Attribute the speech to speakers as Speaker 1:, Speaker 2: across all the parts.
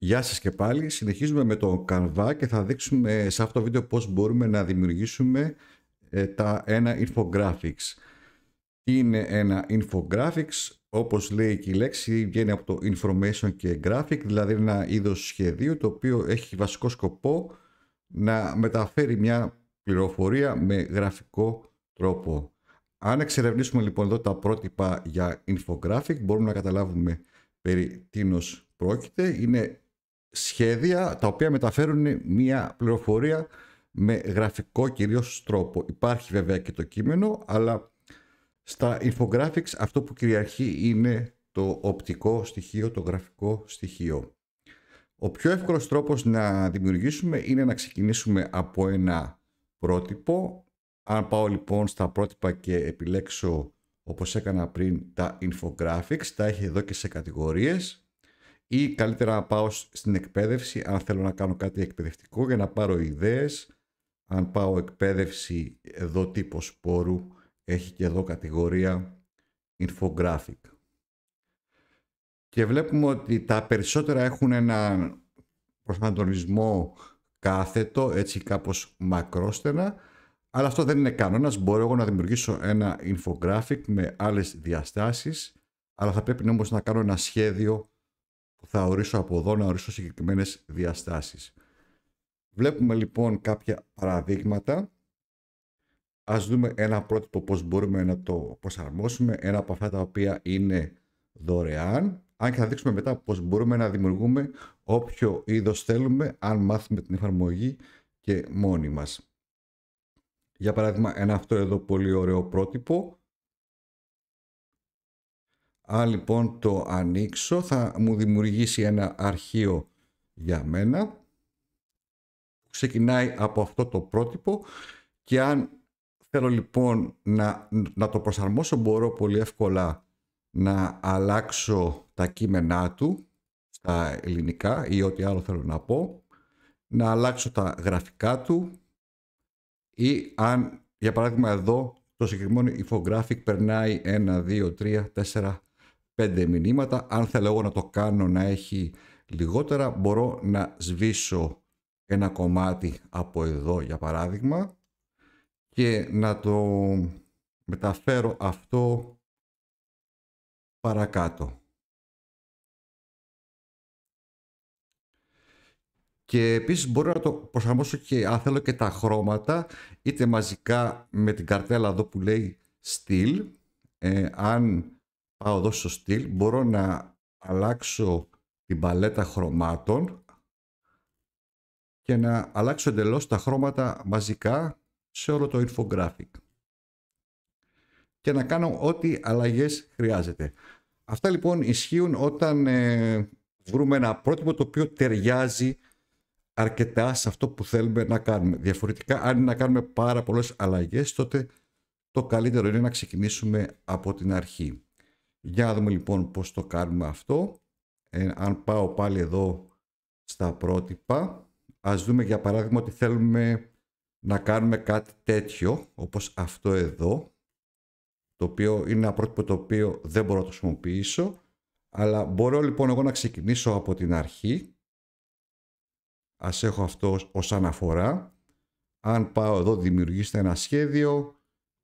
Speaker 1: Γεια σας και πάλι. Συνεχίζουμε με το Canva και θα δείξουμε σε αυτό το βίντεο πώς μπορούμε να δημιουργήσουμε ε, τα ένα infographics. Είναι ένα infographics, όπως λέει και η λέξη, βγαίνει από το information και graphic, δηλαδή ένα είδος σχεδίου το οποίο έχει βασικό σκοπό να μεταφέρει μια πληροφορία με γραφικό τρόπο. Αν εξερευνήσουμε λοιπόν εδώ τα πρότυπα για infographic, μπορούμε να καταλάβουμε περί τίνος πρόκειται. Είναι σχέδια τα οποία μεταφέρουν μία πληροφορία με γραφικό κυρίως τρόπο. Υπάρχει βέβαια και το κείμενο, αλλά στα infographics αυτό που κυριαρχεί είναι το οπτικό στοιχείο, το γραφικό στοιχείο. Ο πιο εύκολος τρόπος να δημιουργήσουμε είναι να ξεκινήσουμε από ένα πρότυπο. Αν πάω λοιπόν στα πρότυπα και επιλέξω όπως έκανα πριν τα infographics, τα έχει εδώ και σε κατηγορίες ή καλύτερα να πάω στην εκπαίδευση αν θέλω να κάνω κάτι εκπαιδευτικό για να πάρω ιδέες. Αν πάω εκπαίδευση εδώ τύπος πόρου έχει και εδώ κατηγορία infographic. Και βλέπουμε ότι τα περισσότερα έχουν έναν προσανατολισμό κάθετο, έτσι κάπως μακρόστενα, αλλά αυτό δεν είναι κανόνας. Μπορώ εγώ να δημιουργήσω ένα infographic με άλλες διαστάσεις, αλλά θα πρέπει όμως να κάνω ένα σχέδιο θα ορίσω από εδώ να ορίσω συγκεκριμένες διαστάσεις. Βλέπουμε λοιπόν κάποια παραδείγματα. Ας δούμε ένα πρότυπο πώς μπορούμε να το προσαρμόσουμε. Ένα από αυτά τα οποία είναι δωρεάν. Αν και θα δείξουμε μετά πώς μπορούμε να δημιουργούμε όποιο είδος θέλουμε αν μάθουμε την εφαρμογή και μόνοι μας. Για παράδειγμα ένα αυτό εδώ πολύ ωραίο πρότυπο αν λοιπόν το ανοίξω θα μου δημιουργήσει ένα αρχείο για μένα. Ξεκινάει από αυτό το πρότυπο και αν θέλω λοιπόν να, να το προσαρμόσω μπορώ πολύ εύκολα να αλλάξω τα κείμενά του στα ελληνικά ή ό,τι άλλο θέλω να πω, να αλλάξω τα γραφικά του ή αν για παράδειγμα εδώ το συγκεκριμένο infographic περνάει 1, 2, 3, 4, 5 μηνύματα. Αν θέλω εγώ να το κάνω να έχει λιγότερα, μπορώ να σβήσω ένα κομμάτι από εδώ για παράδειγμα
Speaker 2: και να το μεταφέρω αυτό παρακάτω. Και επίσης μπορώ να το προσαρμόσω και αν θέλω και τα χρώματα
Speaker 1: είτε μαζικά με την καρτέλα εδώ που λέει Steel ε, αν πάω εδώ στο στυλ, μπορώ να αλλάξω την παλέτα χρωμάτων και να αλλάξω εντελώς τα χρώματα μαζικά σε όλο το infographic και να κάνω ό,τι αλλαγές χρειάζεται. Αυτά λοιπόν ισχύουν όταν ε, βρούμε ένα πρότυπο το οποίο ταιριάζει αρκετά σε αυτό που θέλουμε να κάνουμε. Διαφορετικά, αν είναι να κάνουμε πάρα πολλές αλλαγές, τότε το καλύτερο είναι να ξεκινήσουμε από την αρχή. Για να δούμε λοιπόν πώς το κάνουμε αυτό. Ε, αν πάω πάλι εδώ στα πρότυπα, ας δούμε για παράδειγμα ότι θέλουμε να κάνουμε κάτι τέτοιο, όπως αυτό εδώ, το οποίο είναι ένα πρότυπο το οποίο δεν μπορώ να το χρησιμοποιήσω, αλλά μπορώ λοιπόν εγώ να ξεκινήσω από την αρχή. Ας έχω αυτό ως αναφορά. Αν πάω εδώ δημιουργήστε ένα σχέδιο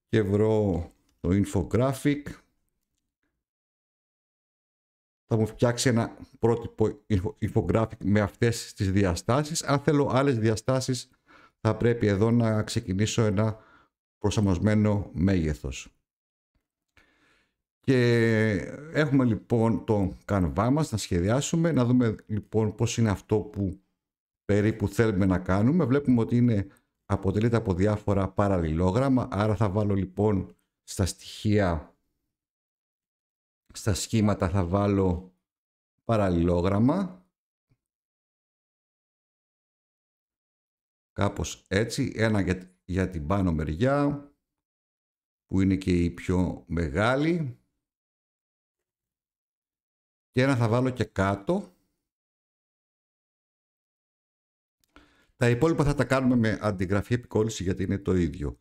Speaker 1: και βρω το infographic θα μου φτιάξει ένα πρότυπο infographic με αυτές τις διαστάσεις. Αν θέλω άλλες διαστάσεις θα πρέπει εδώ να ξεκινήσω ένα προσαρμοσμένο μέγεθος. Και έχουμε λοιπόν το κανβά μας να σχεδιάσουμε, να δούμε λοιπόν πώς είναι αυτό που περίπου θέλουμε να κάνουμε. Βλέπουμε ότι είναι, αποτελείται από διάφορα παραλληλόγραμμα, άρα θα βάλω λοιπόν στα στοιχεία
Speaker 2: στα σχήματα θα βάλω παραλληλόγραμμα. Κάπως έτσι, ένα για, την πάνω μεριά που είναι και η πιο μεγάλη και ένα θα βάλω και κάτω. Τα υπόλοιπα θα τα κάνουμε με αντιγραφή επικόλυση
Speaker 1: γιατί είναι το ίδιο.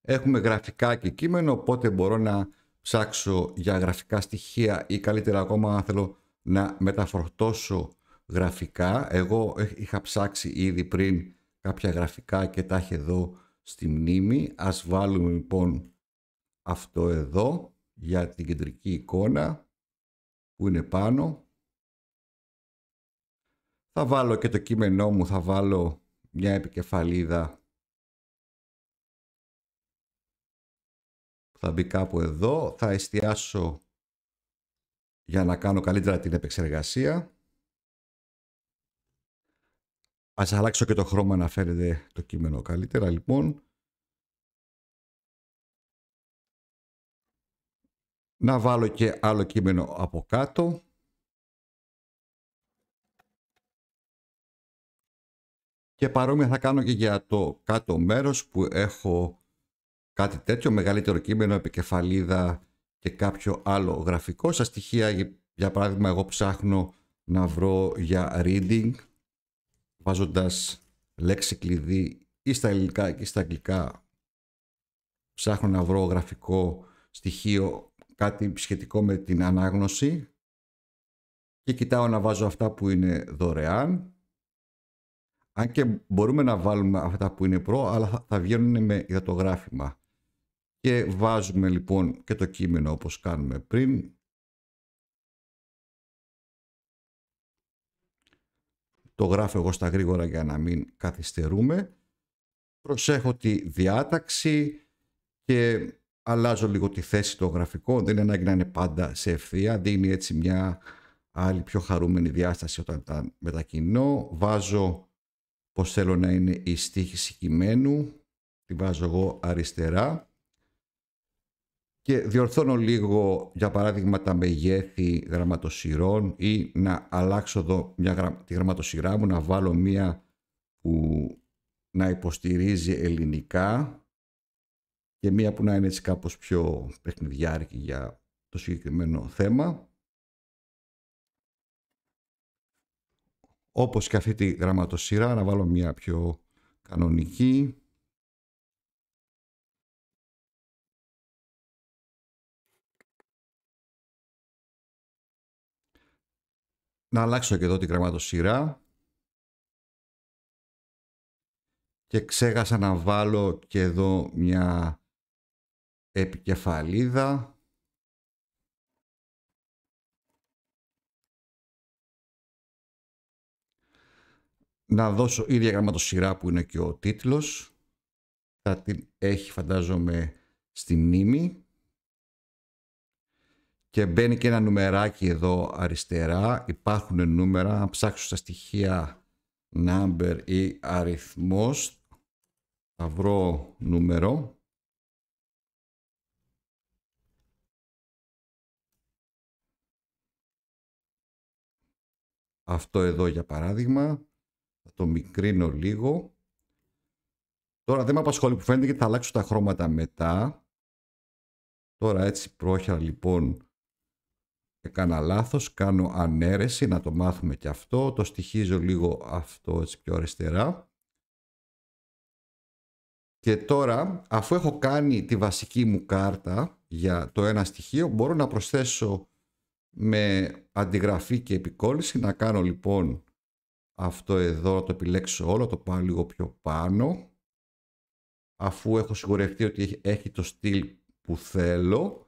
Speaker 1: Έχουμε γραφικά και κείμενο, οπότε μπορώ να ψάξω για γραφικά στοιχεία ή καλύτερα ακόμα αν θέλω να μεταφορτώσω γραφικά. Εγώ είχα ψάξει ήδη πριν κάποια γραφικά και τα έχει εδώ στη μνήμη. Ας βάλουμε λοιπόν αυτό εδώ για την κεντρική εικόνα που είναι πάνω. Θα βάλω και το κείμενό μου, θα βάλω μια επικεφαλίδα
Speaker 2: θα μπει κάπου εδώ, θα εστιάσω για να κάνω καλύτερα την επεξεργασία. Ας αλλάξω και το χρώμα να φέρετε το κείμενο καλύτερα λοιπόν. Να βάλω και άλλο κείμενο από κάτω. Και παρόμοια θα κάνω και για το κάτω μέρος
Speaker 1: που έχω κάτι τέτοιο, μεγαλύτερο κείμενο, επικεφαλίδα και κάποιο άλλο γραφικό. Στα στοιχεία, για παράδειγμα, εγώ ψάχνω να βρω για reading, βάζοντας λέξη κλειδί ή στα ελληνικά ή στα αγγλικά. Ψάχνω να βρω γραφικό στοιχείο, κάτι σχετικό με την ανάγνωση και κοιτάω να βάζω αυτά που είναι δωρεάν. Αν και μπορούμε να βάλουμε αυτά που είναι προ, αλλά θα βγαίνουν με γράφημα. Και βάζουμε λοιπόν και το κείμενο όπως κάνουμε
Speaker 2: πριν. Το γράφω εγώ στα γρήγορα για να μην καθυστερούμε. Προσέχω
Speaker 1: τη διάταξη και αλλάζω λίγο τη θέση των γραφικών. Δεν είναι ανάγκη να είναι πάντα σε ευθεία. Δίνει έτσι μια άλλη πιο χαρούμενη διάσταση όταν τα μετακινώ. Βάζω πως θέλω να είναι η στίχηση κειμένου. Τη βάζω εγώ αριστερά και διορθώνω λίγο, για παράδειγμα, τα μεγέθη γραμματοσυρών ή να αλλάξω εδώ μια τη γραμματοσυρά μου, να βάλω μία που να υποστηρίζει ελληνικά και μία που να είναι έτσι κάπως πιο παιχνιδιάρικη για το συγκεκριμένο θέμα.
Speaker 2: Όπως και αυτή τη γραμματοσυρά, να βάλω μία πιο κανονική. να αλλάξω και εδώ την γραμματοσύρα και ξέχασα να βάλω και εδώ μια επικεφαλίδα να δώσω ίδια γραμματοσυρά που είναι και ο τίτλος
Speaker 1: θα την έχει φαντάζομαι στη μνήμη και μπαίνει και ένα νουμεράκι εδώ αριστερά. Υπάρχουν νούμερα, αν ψάξω στα στοιχεία number ή αριθμός, θα
Speaker 2: βρω νούμερο. Αυτό εδώ
Speaker 1: για παράδειγμα, θα το μικρύνω λίγο. Τώρα δεν με απασχολεί που φαίνεται γιατί θα αλλάξω τα χρώματα μετά. Τώρα έτσι πρόχειρα λοιπόν έκανα ε, λάθος, κάνω ανέρεση, να το μάθουμε και αυτό, το στοιχίζω λίγο αυτό έτσι πιο αριστερά. Και τώρα, αφού έχω κάνει τη βασική μου κάρτα για το ένα στοιχείο, μπορώ να προσθέσω με αντιγραφή και επικόλληση, να κάνω λοιπόν αυτό εδώ, το επιλέξω όλο, το πάω λίγο πιο πάνω, αφού έχω σιγουρευτεί ότι έχει το στυλ που θέλω,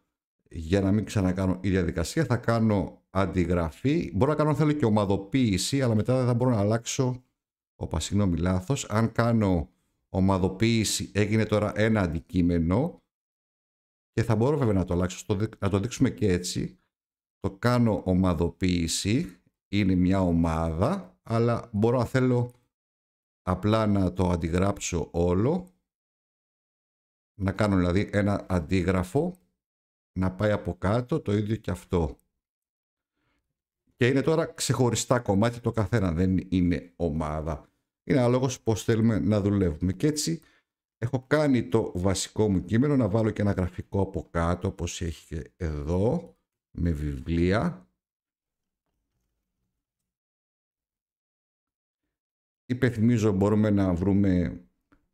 Speaker 1: για να μην ξανακάνω η διαδικασία, θα κάνω αντιγραφή. Μπορώ να κάνω, αν θέλω, και ομαδοποίηση, αλλά μετά δεν θα μπορώ να αλλάξω. ο συγγνώμη, λάθος. Αν κάνω ομαδοποίηση, έγινε τώρα ένα αντικείμενο και θα μπορώ βέβαια να το αλλάξω. να το δείξουμε και έτσι. Το κάνω ομαδοποίηση, είναι μια ομάδα, αλλά μπορώ να θέλω απλά να το αντιγράψω όλο. Να κάνω δηλαδή ένα αντίγραφο να πάει από κάτω, το ίδιο και αυτό. Και είναι τώρα ξεχωριστά κομμάτια το καθένα, δεν είναι ομάδα. Είναι αλόγως πώς θέλουμε να δουλεύουμε. Και έτσι έχω κάνει το βασικό μου κείμενο, να βάλω και ένα γραφικό από κάτω, όπως έχει και εδώ, με βιβλία. Υπενθυμίζω μπορούμε να βρούμε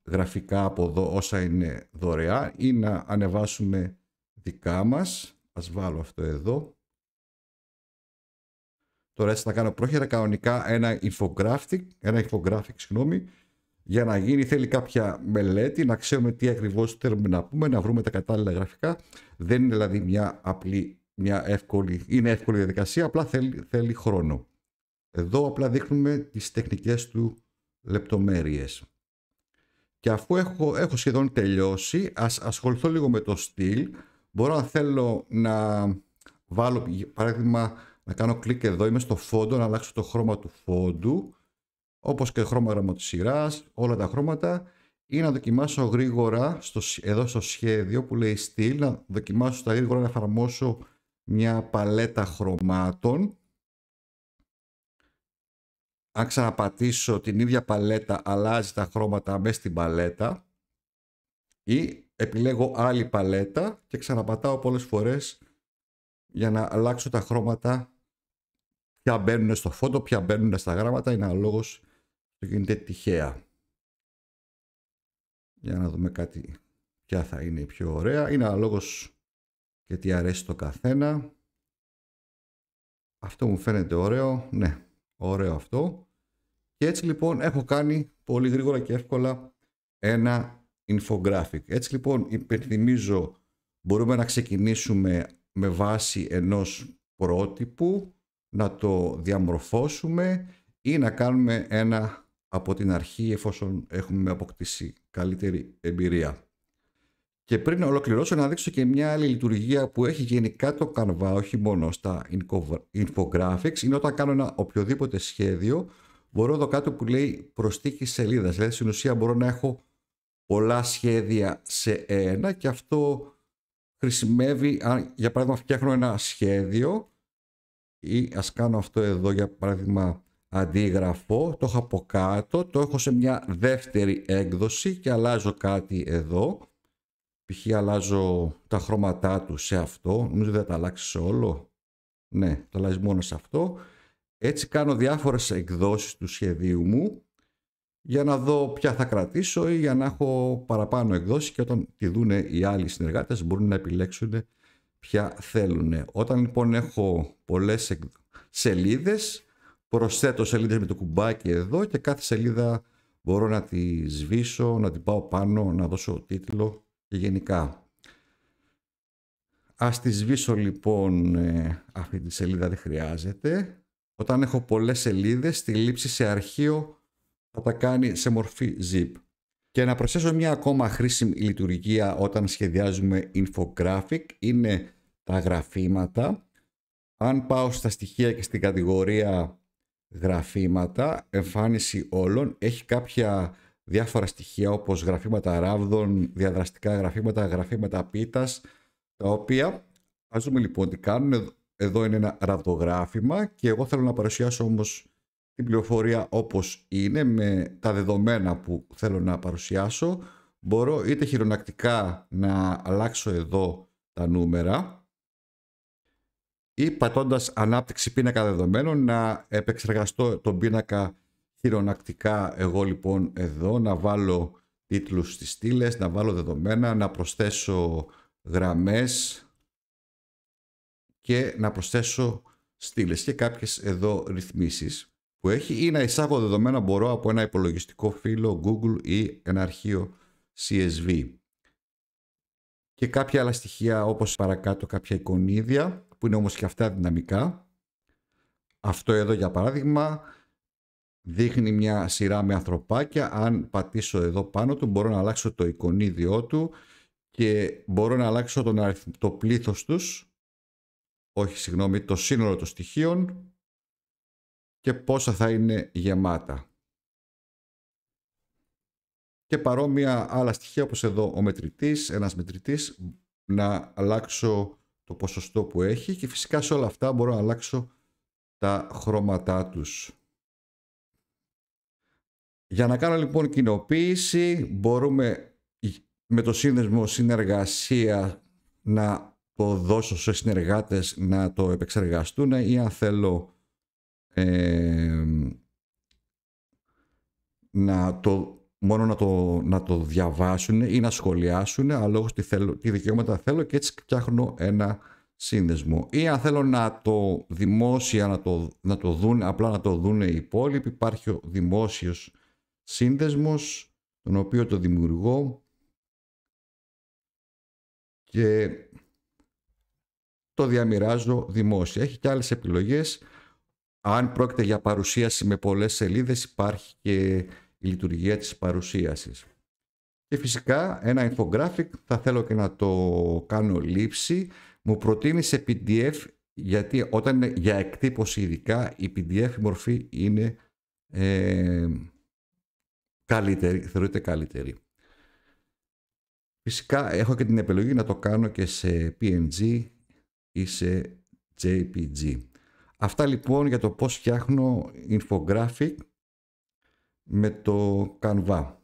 Speaker 1: γραφικά από εδώ όσα είναι δωρεά ή να ανεβάσουμε δικά μας. Ας βάλω αυτό εδώ. Τώρα έτσι θα κάνω πρόχειρα κανονικά ένα infographic, ένα infographic συγγνώμη, για να γίνει θέλει κάποια μελέτη, να ξέρουμε τι ακριβώς θέλουμε να πούμε, να βρούμε τα κατάλληλα γραφικά. Δεν είναι δηλαδή μια απλή, μια εύκολη, είναι εύκολη διαδικασία, απλά θέλει, θέλει χρόνο. Εδώ απλά δείχνουμε τις τεχνικές του λεπτομέρειες. Και αφού έχω, έχω σχεδόν τελειώσει, ας ασχοληθώ λίγο με το στυλ μπορώ να θέλω να βάλω, παράδειγμα, να κάνω κλικ εδώ, είμαι στο φόντο, να αλλάξω το χρώμα του φόντου, όπως και χρώμα γραμμό όλα τα χρώματα, ή να δοκιμάσω γρήγορα στο, εδώ στο σχέδιο που λέει στίλ να δοκιμάσω τα γρήγορα να εφαρμόσω μια παλέτα χρωμάτων. Αν ξαναπατήσω την ίδια παλέτα, αλλάζει τα χρώματα μέσα στην παλέτα ή επιλέγω άλλη παλέτα και ξαναπατάω πολλές φορές για να αλλάξω τα χρώματα ποια μπαίνουν στο φώτο πια μπαίνουν στα γράμματα, είναι αλόγως που γίνεται τυχαία. Για να δούμε κάτι ποια θα είναι η πιο ωραία. Είναι αλόγως και τι αρέσει το καθένα. Αυτό μου φαίνεται ωραίο. Ναι, ωραίο αυτό. Και έτσι λοιπόν έχω κάνει πολύ γρήγορα και εύκολα ένα infographic. Έτσι λοιπόν υπενθυμίζω μπορούμε να ξεκινήσουμε με βάση ενός πρότυπου, να το διαμορφώσουμε ή να κάνουμε ένα από την αρχή εφόσον έχουμε αποκτήσει καλύτερη εμπειρία. Και πριν ολοκληρώσω να δείξω και μια άλλη λειτουργία που έχει γενικά το Canva, όχι μόνο στα infographics, είναι όταν κάνω ένα οποιοδήποτε σχέδιο, μπορώ εδώ κάτω που λέει προστίκη σελίδας, δηλαδή στην ουσία μπορώ να έχω πολλά σχέδια σε ένα και αυτό χρησιμεύει, αν, για παράδειγμα φτιάχνω ένα σχέδιο ή ας κάνω αυτό εδώ για παράδειγμα αντίγραφο, το έχω από κάτω, το έχω σε μια δεύτερη έκδοση και αλλάζω κάτι εδώ. Π.χ. αλλάζω τα χρώματά του σε αυτό, νομίζω δεν θα τα αλλάξει όλο. Ναι, το αλλάζει μόνο σε αυτό. Έτσι κάνω διάφορες εκδόσεις του σχεδίου μου για να δω ποια θα κρατήσω ή για να έχω παραπάνω εκδόσεις και όταν τη δουν οι άλλοι συνεργάτες μπορούν να επιλέξουν ποια θέλουν. Όταν λοιπόν έχω πολλές σελίδες, προσθέτω σελίδες με το κουμπάκι εδώ και κάθε σελίδα μπορώ να τη σβήσω, να την πάω πάνω, να δώσω τίτλο και γενικά. Ας τη σβήσω λοιπόν ε, αυτή τη σελίδα δεν χρειάζεται. Όταν έχω πολλές σελίδες, τη λήψη σε αρχείο θα τα κάνει σε μορφή zip. Και να προσθέσω μια ακόμα χρήσιμη λειτουργία όταν σχεδιάζουμε infographic είναι τα γραφήματα. Αν πάω στα στοιχεία και στην κατηγορία γραφήματα, εμφάνιση όλων, έχει κάποια διάφορα στοιχεία όπως γραφήματα ράβδων, διαδραστικά γραφήματα, γραφήματα πίτας, τα οποία, ας δούμε λοιπόν τι κάνουν, εδώ είναι ένα ραβδογράφημα και εγώ θέλω να παρουσιάσω όμως την πληροφορία όπως είναι με τα δεδομένα που θέλω να παρουσιάσω. Μπορώ είτε χειρονακτικά να αλλάξω εδώ τα νούμερα ή πατώντας ανάπτυξη πίνακα δεδομένων να επεξεργαστώ τον πίνακα χειρονακτικά εγώ λοιπόν εδώ να βάλω τίτλους στις στήλες, να βάλω δεδομένα, να προσθέσω γραμμές και να προσθέσω στήλες και κάποιες εδώ ρυθμίσεις που έχει ή να εισάγω δεδομένα μπορώ από ένα υπολογιστικό φύλλο Google ή ένα αρχείο CSV. Και κάποια άλλα στοιχεία όπως παρακάτω κάποια εικονίδια που είναι όμως και αυτά δυναμικά. Αυτό εδώ για παράδειγμα δείχνει μια σειρά με ανθρωπάκια. Αν πατήσω εδώ πάνω του μπορώ να αλλάξω το εικονίδιό του και μπορώ να αλλάξω τον το πλήθος τους, όχι συγγνώμη, το σύνολο των στοιχείων και πόσα θα είναι γεμάτα. Και παρόμοια άλλα στοιχεία όπως εδώ ο μετρητής, ένας μετρητής, να αλλάξω το ποσοστό που έχει και φυσικά σε όλα αυτά μπορώ να αλλάξω τα χρώματά τους. Για να κάνω λοιπόν κοινοποίηση μπορούμε με το σύνδεσμο συνεργασία να το δώσω σε συνεργάτες να το επεξεργαστούν ή αν θέλω να το, μόνο να το, να το διαβάσουν ή να σχολιάσουν αλόγως τι, θέλω, τι δικαιώματα θέλω και έτσι φτιάχνω ένα σύνδεσμο. Ή αν θέλω να το δημόσια, να το, να το δουν, απλά να το δουν οι υπόλοιποι, υπάρχει ο δημόσιος σύνδεσμος, τον οποίο το δημιουργώ και το διαμοιράζω δημόσια. Έχει και άλλες επιλογές αν πρόκειται για παρουσίαση με πολλές σελίδες υπάρχει και η λειτουργία της παρουσίασης. Και φυσικά ένα infographic θα θέλω και να το κάνω λήψη. Μου προτείνεις σε PDF γιατί όταν είναι για εκτύπωση ειδικά η PDF μορφή είναι ε, καλύτερη, θεωρείται καλύτερη. Φυσικά έχω και την επιλογή να το κάνω και σε PNG ή σε JPG. Αυτά λοιπόν για το πώς φτιάχνω infographic με το Canva.